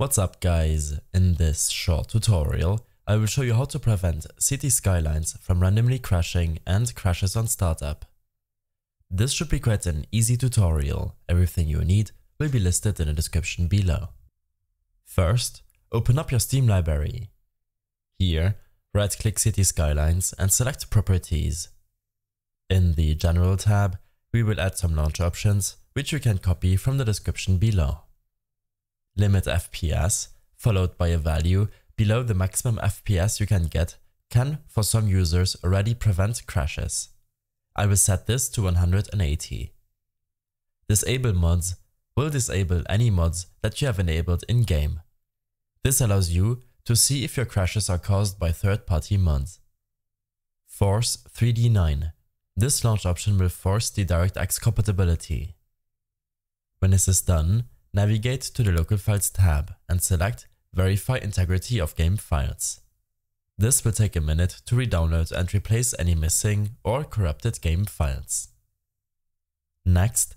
What's up guys, in this short tutorial I will show you how to prevent city skylines from randomly crashing and crashes on startup. This should be quite an easy tutorial, everything you need will be listed in the description below. First, open up your Steam library. Here, right click city skylines and select properties. In the general tab, we will add some launch options which you can copy from the description below limit FPS, followed by a value below the maximum FPS you can get, can, for some users, already prevent crashes. I will set this to 180. Disable mods will disable any mods that you have enabled in-game. This allows you to see if your crashes are caused by third-party mods. Force 3D9. This launch option will force the DirectX compatibility. When this is done, Navigate to the Local Files tab and select Verify Integrity of Game Files. This will take a minute to re-download and replace any missing or corrupted game files. Next,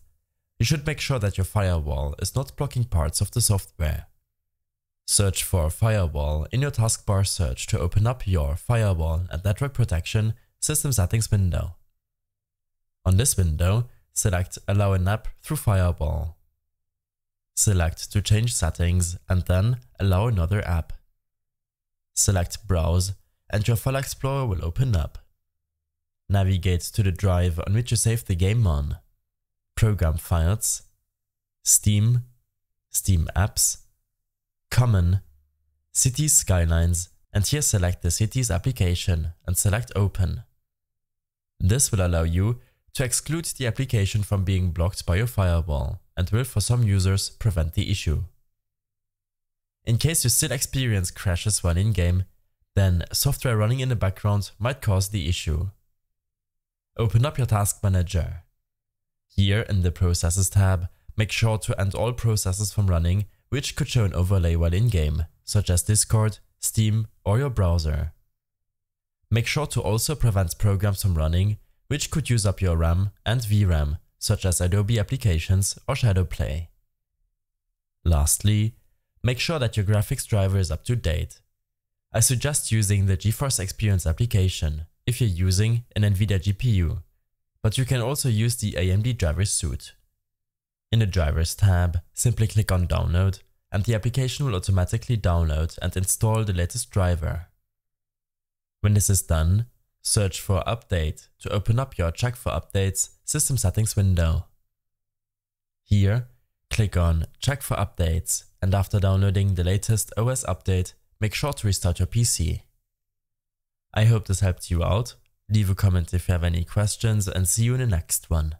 you should make sure that your firewall is not blocking parts of the software. Search for Firewall in your taskbar search to open up your Firewall and Network Protection System Settings window. On this window, select Allow an app through Firewall. Select to change settings and then allow another app. Select Browse and your file explorer will open up. Navigate to the drive on which you saved the game on. Program files, Steam, Steam apps, Common, Cities Skylines and here select the city's application and select Open. This will allow you to exclude the application from being blocked by your firewall and will for some users prevent the issue. In case you still experience crashes while in-game, then software running in the background might cause the issue. Open up your Task Manager. Here in the Processes tab, make sure to end all processes from running which could show an overlay while in-game, such as Discord, Steam or your browser. Make sure to also prevent programs from running which could use up your RAM and VRAM, such as Adobe Applications or Shadow Play. Lastly, make sure that your graphics driver is up to date. I suggest using the GeForce Experience application if you're using an NVIDIA GPU, but you can also use the AMD driver suite. In the Drivers tab, simply click on Download and the application will automatically download and install the latest driver. When this is done, Search for Update to open up your Check for Updates system settings window. Here, click on Check for Updates and after downloading the latest OS update, make sure to restart your PC. I hope this helped you out. Leave a comment if you have any questions and see you in the next one.